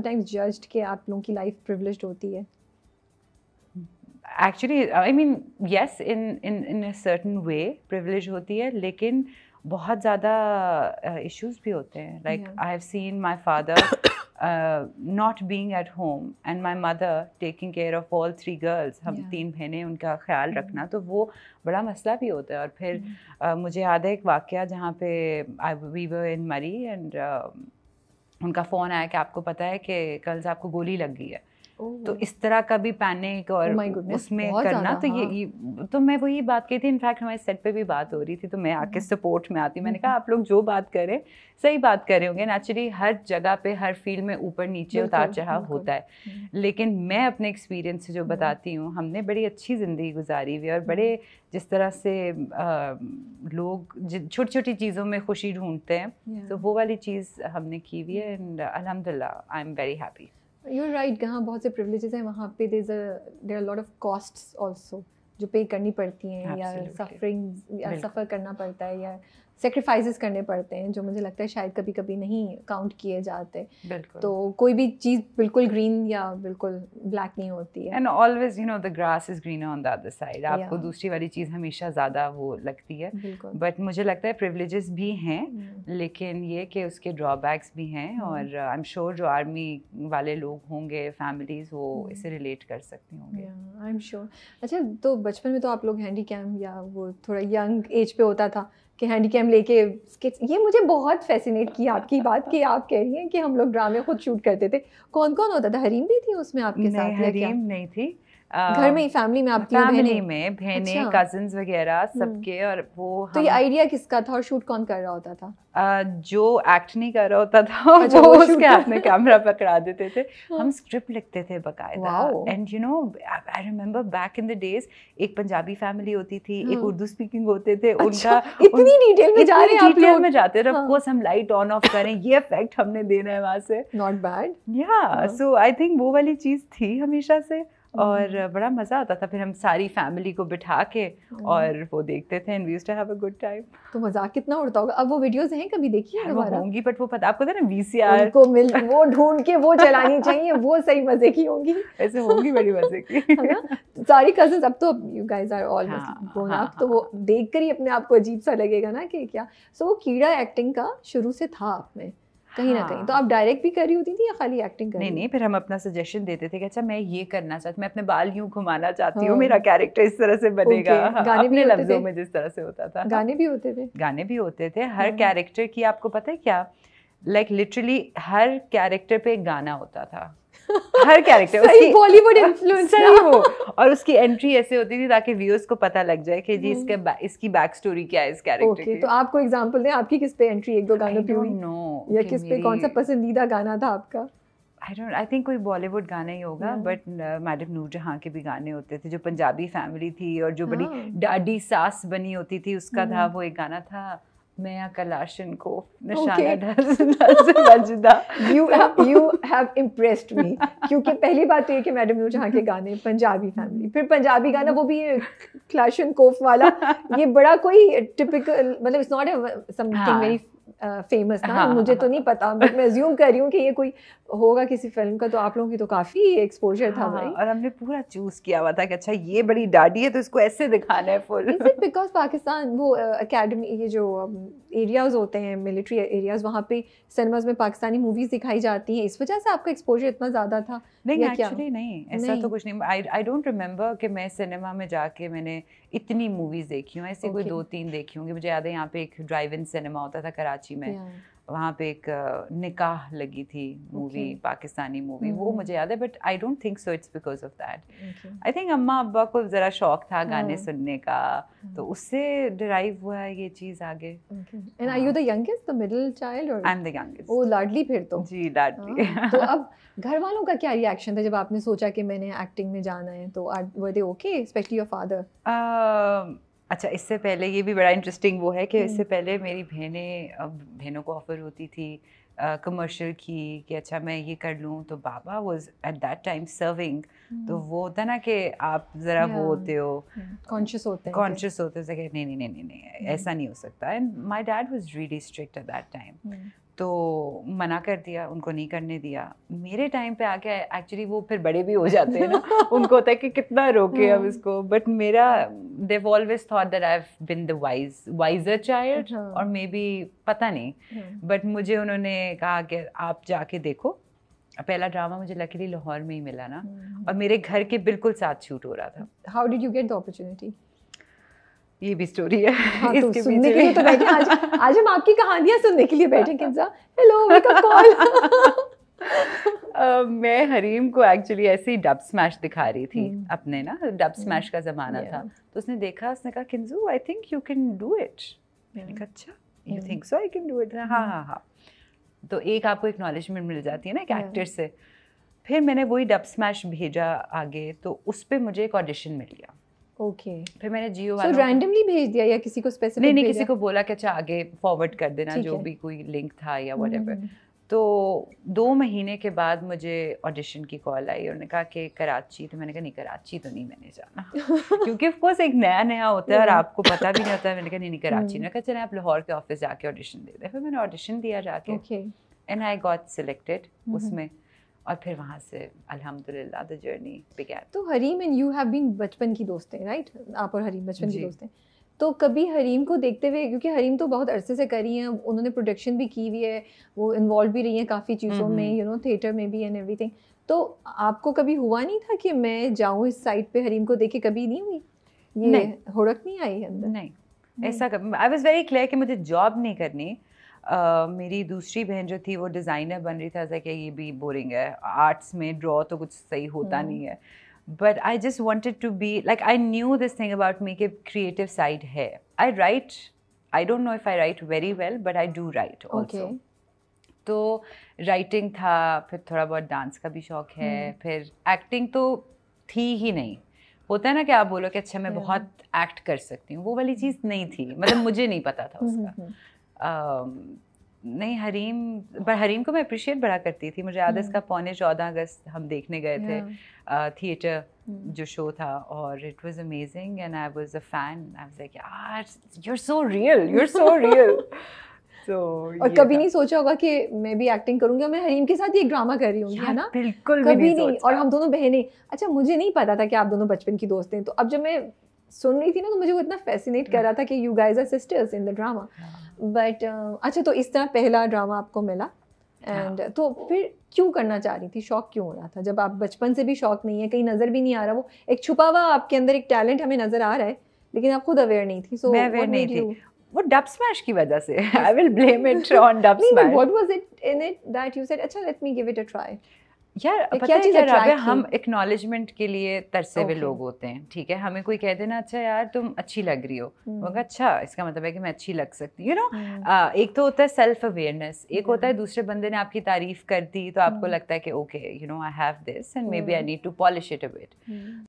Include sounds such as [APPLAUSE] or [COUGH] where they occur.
sometimes judged कि आप लोगों की लाइफ privileged होती है actually I mean yes in in in a certain way privilege होती है लेकिन बहुत ज़्यादा इश्यूज भी होते हैं like I have seen my father not being at home and my mother taking care of all three girls हम तीन बहने उनका ख्याल mm-hmm. रखना तो वो बड़ा मसला भी होता है और फिर mm-hmm. मुझे याद है एक वाक्य जहाँ पे आई वी वर इन मरी एंड उनका फ़ोन आया कि आपको पता है कि कल से आपको गोली लग गई है Oh. तो इस तरह का भी पैनिक और oh उसमें करना तो ये, हाँ। ये तो मैं वही बात कही थी इनफैक्ट हमारे सेट पे भी बात हो रही थी तो मैं आके सपोर्ट हम्म। में आती मैंने कहा हम्म। आप लोग जो बात करें सही बात करें होंगे नेचुरली हर जगह पे हर फील्ड में ऊपर नीचे उतार चढ़ाव होता है हम्म। लेकिन मैं अपने एक्सपीरियंस से जो बताती हूँ हमने बड़ी अच्छी ज़िंदगी गुजारी हुई और बड़े जिस तरह से लोग छोटी छोटी चीज़ों में खुशी ढूंढते हैं तो वो वाली चीज़ हमने की हुई है and uh, alhamdulillah, I'm very happy. You're right. जहाँ बहुत से privileges हैं वहाँ पे there's a there are a lot of costs also जो pay करनी पड़ती हैं या suffering या suffer करना पड़ता है या सेक्रीफाइसेस करने पड़ते हैं जो मुझे लगता है शायद कभी कभी नहीं काउंट किए जाते तो कोई भी चीज़ बिल्कुल ग्रीन या बिल्कुल ब्लैक नहीं होती है and always you know the grass is green on the other side आपको दूसरी वाली चीज़ हमेशा ज़्यादा वो लगती है बट मुझे लगता है प्रिवलेजेस भी हैं hmm. लेकिन ये कि उसके ड्रॉबैक्स भी हैं hmm. और आई एम श्योर जो आर्मी वाले लोग होंगे फैमिलीज वो hmm. इसे रिलेट कर सकती होंगे आई एम श्योर अच्छा तो बचपन में तो आप लोग हैंडी कैम या वो थोड़ा यंग एज पे होता था कि हैंडी कैम लेके स्किट्स ये मुझे बहुत फैसिनेट की आपकी बात कि आप कह रही हैं कि हम लोग ड्रामे खुद शूट करते थे कौन कौन होता था हरीम भी थी उसमें आपके साथ हरीम नहीं थी घर में फैमिली में आपकी फैमिली में बहने कजिन अच्छा। वगैरह हम्म। सबके और वो तो ये आइडिया किसका था और शूट कौन कर रहा होता था आ, जो एक्ट नहीं कर रहा होता था अच्छा, वो, वो उसके हाथ में कैमरा पकड़ा देते थे हाँ। हम स्क्रिप्ट लिखते थे बकायदा and you know I remember back in the days एक पंजाबी फैमिली होती थी एक हाँ। उर्दू स्पीकिंग होते थे अच्छा, उनका इतनी डिटेल में जा रहे हैं आप में जाते हैं हाँ। ऑफ हम लाइट ऑन ऑफ करें ये इफेक्ट हमने देना है वहां से नॉट बैड या सो आई थिंक वो वाली चीज थी हमेशा से और हम्म। बड़ा मज़ा आता था फिर हम सारी फैमिली को बिठा के हाँ। और वो देखते थे and we too have a good time तो मजाक कितना उड़ता होगा अब वो वीडियोस हैं कभी देखी है दोबारा होंगी बट वो पता आपको था ना वीसीआर को मिल वो ढूंढ के वो चलानी चाहिए [LAUGHS] वो सही मज़े की होंगी ऐसे होंगी बड़ी मज़े की [LAUGHS] तो सारी कजन अब तो you guys are almost grown up तो वो हाँ। देखकर ही अपने आप को अजीब सा लगेगा ना कि क्या सो वो कीड़ा एक्टिंग का शुरू से था आप में कहीं ना कहीं तो आप डायरेक्ट भी कर रही होती थी या खाली एक्टिंग कर नहीं नहीं फिर हम अपना सजेशन देते थे कि अच्छा मैं ये करना चाहती मैं अपने बाल यूं घुमाना चाहती हूँ मेरा कैरेक्टर हाँ। इस तरह से बनेगा गाने भी लफ्जों में जिस तरह से होता था गाने भी होते थे गाने भी होते थे हर कैरेक्टर हाँ। की आपको पता है क्या लाइक like, लिटरली हर कैरेक्टर पे एक गाना होता था हर कैरेक्टर उसकी बॉलीवुड इन्फ्लुएंसर है वो और उसकी एंट्री ऐसे होती थी ताकि व्यूअर्स को पता लग जाए कि जी हम्म। इसके बा, इसकी बैक स्टोरी क्या है इस कैरेक्टर okay, की तो आपको एग्जांपल दें आपकी किस पे एंट्री एक दो गानों पे हुई नो या किस पे कौन सा पसंदीदा गाना था आपका आई डोंट आई थिंक कोई बॉलीवुड गाना ही होगा बट मैडम नूर जहाँ के भी गाने होते थे जो पंजाबी फैमिली थी और जो बड़ी हाँ। डाडी सास बनी होती थी उसका हम्म। था वो एक गाना था मैं कलाशन को निशाना you you have impressed me क्योंकि पहली बात तो ये कि मैडम जहाँ के [LAUGHS] गाने पंजाबी फैमिली फिर पंजाबी गाना वो भी कलाशन कोफ वाला [LAUGHS] ये बड़ा कोई टिपिकल मतलब it's not something very famous था हाँ। मुझे तो नहीं पता बट मैं ज्यूम कर रही हूँ कि ये कोई होगा किसी फिल्म का तो आप लोगों की तो काफ़ी एक्सपोजर था हाँ, भाई और हमने पूरा चूज़ किया हुआ था कि अच्छा ये बड़ी डाडी है तो इसको ऐसे दिखाना है फुल बिकॉज पाकिस्तान वो अकेडमी ये जो एरियाज़ होते हैं मिलिट्री एरियाज़ वहाँ पे सिनेमाज में पाकिस्तानी मूवीज़ दिखाई जाती हैं इस वजह से आपका एक्सपोजर इतना ज़्यादा था नहीं एक्चुअली नहीं ऐसा तो कुछ नहीं आई डोंट रिमेम्बर कि मैं सिनेमा में जाके मैंने इतनी मूवीज देखी हूँ ऐसे okay. कोई दो तीन देखी होंगी मुझे याद है यहाँ पे एक ड्राइव इन सिनेमा होता था कराची में yeah. वहाँ पे एक निकाह लगी थी movie okay. Pakistani movie mm-hmm. वो हम्म। मुझे याद है but I don't think so it's because of that I think अम्मा अब्बा को ज़रा शौक था गाने mm-hmm. सुनने का mm-hmm. तो उससे डिराइव हुआ है ये चीज़ आगे and are you the youngest the middle child और आई एम द यंगेस्ट ओ लाडली फिर तो जी लाडली हाँ। तो अब घर वालों का क्या रिएक्शन था जब आपने सोचा कि मैंने एक्टिंग में जाना है तो वर दे ओके स्पेशली योर फादर अच्छा इससे पहले ये भी बड़ा इंटरेस्टिंग वो है कि हम्म। इससे पहले मेरी बहनें बहनों को ऑफ़र होती थी कमर्शियल की कि अच्छा मैं ये कर लूँ तो बाबा was at that time serving तो hmm. वो होता ना कि आप ज़रा वो होते हो कॉन्शियस होते हैं कॉन्शियस होते हो नहीं नहीं नहीं नहीं नहीं hmm. ऐसा नहीं हो सकता and my dad was really strict at that time तो मना कर दिया उनको नहीं करने दिया मेरे टाइम पे आके एक्चुअली वो फिर बड़े भी हो जाते हैं ना [LAUGHS] उनको होता है कि कितना रोके अब hmm. इसको बट मेरा देव always thought that I have been the wise wiser child और मे बी पता नहीं बट हम्म। मुझे उन्होंने कहा कि आप जाके देखो पहला ड्रामा मुझे लकीली लाहौर में ही मिला ना हम्म। और मेरे घर के बिल्कुल साथ शूट हो रहा था how did you get the opportunity ये भी स्टोरी है हाँ, तो इसके तो सुनने के लिए तो बैठे आज आज हम आपकी कहानियां सुनने के लिए बैठे किंजा हेलो अप कॉल मैं हरीम को एक्चुअली ऐसे ही डब स्मैश दिखा रही थी hmm. अपने ना डब स्मैश hmm. का ज़माना yeah. था तो उसने देखा उसने कहा किंजू I think you can do it मैंने कहा अच्छा you think so I can do it हाँ हाँ हाँ तो एक आपको एक्नॉलेजमेंट मिल जाती है ना एक एक्टर से फिर मैंने वही डब स्मैश भेजा आगे तो उस पर मुझे एक ऑडिशन मिल गया ओके okay. फिर मैंने जियो so, रैंडमली भेज दिया या किसी को स्पेसिफिक नहीं नहीं किसी को बोला कि अच्छा आगे फॉरवर्ड कर देना जो भी कोई लिंक था या वट हम्म, हम्म, तो दो महीने के बाद मुझे ऑडिशन की कॉल आई और कहा कि कराची तो मैंने कहा नहीं कराची तो नहीं मैंने जाना [LAUGHS] क्योंकि कोर्स एक नया नया होता है और हम्म। आपको पता भी नहीं होता मैंने कहा नहीं नहीं कराची हम्म। मैंने कहा चले आप लाहौर के ऑफिस जाके ऑडिशन दे दें फिर मैंने ऑडिशन दिया जाके एंड आई गॉट सिलेक्टेड उसमें और फिर वहाँ से अल्हम्दुलिल्लाह द जर्नी बिगैन तो Hareem and you have been बचपन की दोस्त हैं राइट आप और हरीम बचपन की दोस्त हैं तो कभी हरीम को देखते हुए क्योंकि हरीम तो बहुत अरसे से करी हैं उन्होंने प्रोडक्शन भी की हुई है वो इन्वॉल्व भी रही हैं काफ़ी चीज़ों में यू नो थिएटर में भी एंड एवरीथिंग तो आपको कभी हुआ नहीं था कि मैं जाऊँ इस साइड पे हरीम को देखे कभी नहीं हुई ये नहीं। हुड़क नहीं आई अंदर नहीं ऐसा आई वॉज़ वेरी क्लियर कि मुझे जॉब नहीं करनी Uh, मेरी दूसरी बहन जो थी वो डिज़ाइनर बन रही था ऐसा कि ये भी बोरिंग है आर्ट्स में ड्रॉ तो कुछ सही होता हम्म। नहीं है but I just wanted to be like I knew this thing about me के क्रिएटिव साइड है I write I don't know if I write very well but I do write okay तो राइटिंग था फिर थोड़ा बहुत dance का भी शौक है hmm. फिर एक्टिंग तो थी ही नहीं होता है ना कि आप बोलो कि अच्छा मैं बहुत एक्ट कर सकती हूँ वो वाली चीज़ नहीं थी मतलब मुझे नहीं पता था [LAUGHS] हम्म, उसका um, नहीं हरीम पर हरीम को मैं अप्रिशिएट बड़ा करती थी मुझे याद है हम्म। इसका पौने चौदह अगस्त हम देखने गए थे थिएटर हम्म। जो शो था और it was amazing and I was a fan I was like यार you are so real you are so real So, और कभी नहीं सोचा होगा कि मैं भी एक्टिंग करूंगी और मैं हरीम के साथ ये ड्रामा कर रही हूँ है ना बिल्कुल कभी नहीं, नहीं और हम दोनों बहनें अच्छा मुझे नहीं पता था कि आप दोनों बचपन की दोस्त हैं तो अब जब मैं सुन रही थी ना तो मुझे वो इतना फैसिनेट कर रहा था कि you guys are sisters in the drama but अच्छा तो इस तरह पहला ड्रामा आपको मिला एंड yeah. तो फिर क्यों करना चाह रही थी शौक क्यों हो रहा था जब आप बचपन से भी शौक नहीं है कहीं नज़र भी नहीं आ रहा वो एक छुपा हुआ आपके अंदर एक टैलेंट हमें नज़र आ रहा है लेकिन आप खुद अवेयर नहीं थी सो so, अवेयर नहीं थी वो डब स्मैश की वजह से I will blame it on Dubsmash what was it in it that you said अच्छा let me give it a try यार तो पता चीज़ है हम एक्नॉलेजमेंट के लिए तरसे हुए लोग होते हैं ठीक है हमें कोई कह देना अच्छा यार तुम अच्छी लग रही हो hmm. मगर अच्छा इसका मतलब है कि मैं अच्छी लग सकती यू नो hmm. एक तो होता है सेल्फ अवेयरनेस एक होता है hmm. दूसरे बंदे ने आपकी तारीफ कर दी तो आपको लगता है कि okay you know I have this and maybe I need to polish it a bit